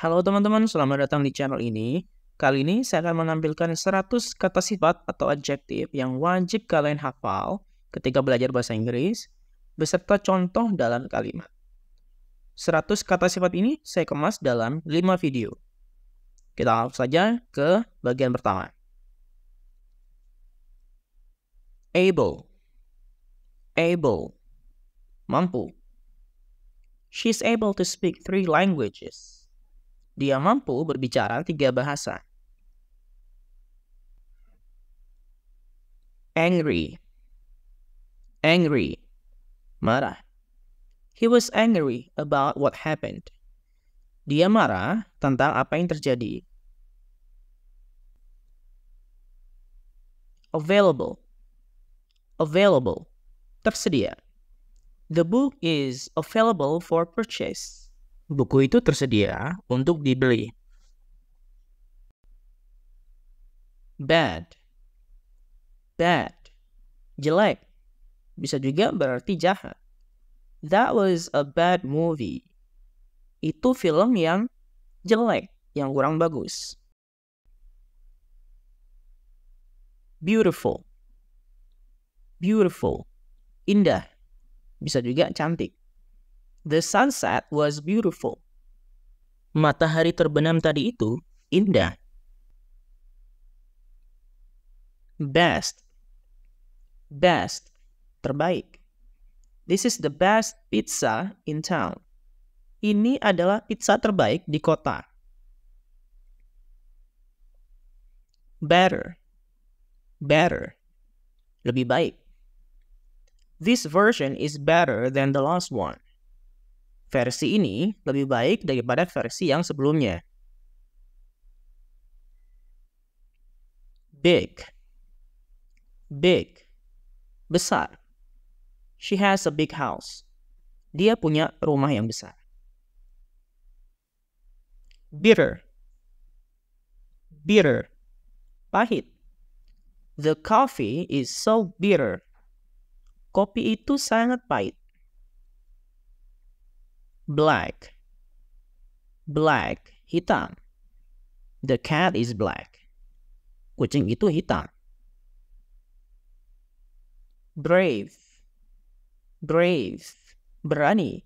Halo teman-teman, selamat datang di channel ini. Kali ini saya akan menampilkan 100 kata sifat atau adjektif yang wajib kalian hafal ketika belajar bahasa Inggris, beserta contoh dalam kalimat. 100 kata sifat ini saya kemas dalam 5 video. Kita langsung saja ke bagian pertama. able, able, mampu. She's able to speak three languages. Dia mampu berbicara tiga bahasa. Angry. Angry. Marah. He was angry about what happened. Dia marah tentang apa yang terjadi. Available. Available. Tersedia. The book is available for purchase buku itu tersedia untuk dibeli. Bad. Bad. Jelek. Bisa juga berarti jahat. That was a bad movie. Itu film yang jelek, yang kurang bagus. Beautiful. Beautiful. Indah. Bisa juga cantik. The sunset was beautiful. Matahari terbenam tadi itu indah. Best. Best. Terbaik. This is the best pizza in town. Ini adalah pizza terbaik di kota. Better. Better. Lebih baik. This version is better than the last one versi ini lebih baik daripada versi yang sebelumnya. Big. Big. Besar. She has a big house. Dia punya rumah yang besar. Bitter. Bitter. Pahit. The coffee is so bitter. Kopi itu sangat pahit black black hitam the cat is black kucing itu hitam brave brave berani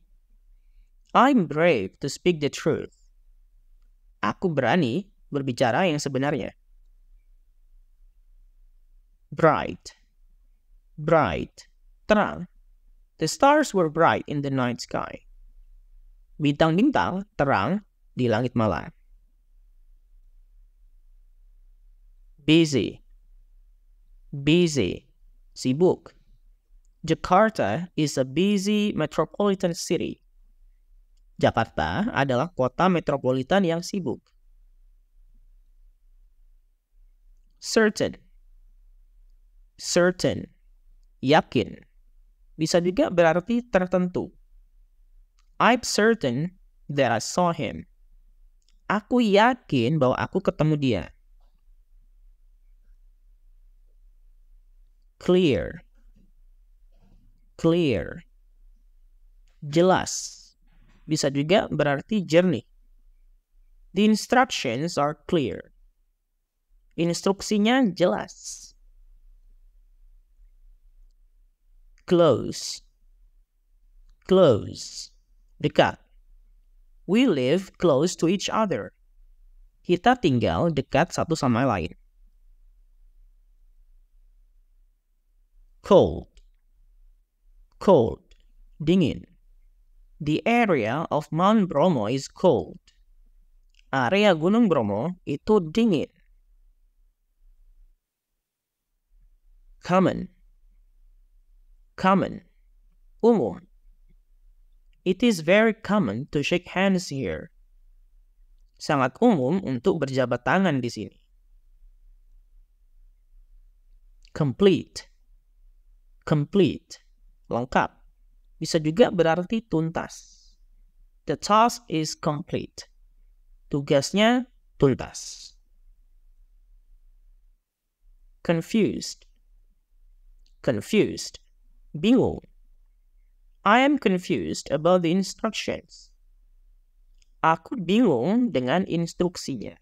I'm brave to speak the truth aku berani berbicara yang sebenarnya bright bright terang the stars were bright in the night sky bintang-bintang terang di langit malam. Busy. Busy. Sibuk. Jakarta is a busy metropolitan city. Jakarta adalah kota metropolitan yang sibuk. Certain. Certain. Yakin. Bisa juga berarti tertentu I'm certain that I saw him. Aku yakin bahwa aku ketemu dia. Clear. Clear. Jelas. Bisa juga berarti jernih. The instructions are clear. Instruksinya jelas. Close. Close dekat. We live close to each other. Kita tinggal dekat satu sama lain. Cold. Cold. Dingin. The area of Mount Bromo is cold. Area Gunung Bromo itu dingin. Common. Common. Umum. It is very common to shake hands here. Sangat umum untuk berjabat tangan di sini. Complete. Complete. Lengkap. Bisa juga berarti tuntas. The task is complete. Tugasnya tuntas. Confused. Confused. Bingung. I am confused about the instructions. Aku bingung dengan instruksinya.